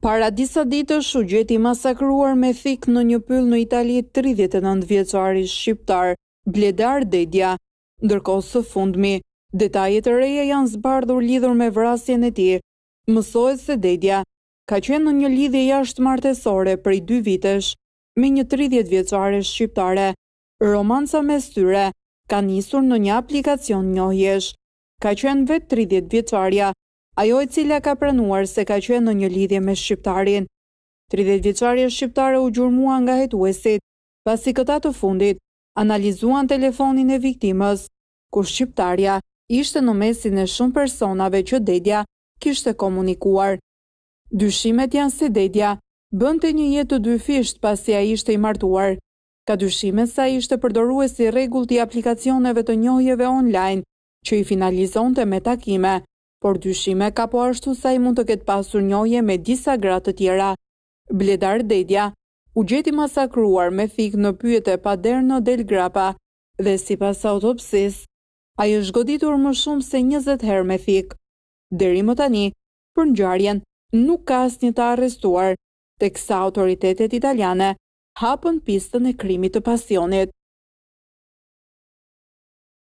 Para disa ditësh u gjeti masakruar me thik në një pyll në Itali 39 vjeçari shqiptar Bledar Dedja, ndërkohë së fundmi detajet e reja janë zbardhur lidhur me vrasjen e tij. Mësohet se Dedja ka qenë në një lidhje jashtë martesore prej 2 vitesh me një 30 vjeçare shqiptare. Romanca me styre ka nisur në një aplikacion njohjesh. Ka qenë vetë 30 vjeçarja ajo e cila ka pranuar se ka qenë në një lidhje me shqiptarin. 30 vjeçaria shqiptare u gjurmua nga hetuesit, pasi këta të fundit analizuan telefonin e viktimës, ku shqiptarja ishte në mesin e shumë personave që dedja kishte komunikuar. Dyshimet janë se dedja bënte një jetë të dy fisht pasi ai ishte i martuar. Ka dyshime se ai ishte përdoruesi i rregullt i aplikacioneve të njohjeve online që i finalizonte me takime por dyshime ka po ashtu sa i mund të ketë pasur njoje me disa gratë të tjera. Bledar Dedja u gjeti masakruar me fik në pyet e pa der në Del Grapa dhe si pas autopsis, a i është goditur më shumë se 20 her me fik. Deri më tani, për njarjen, nuk ka as një të arrestuar, teksa autoritetet italiane hapën pistën e krimit të pasionit.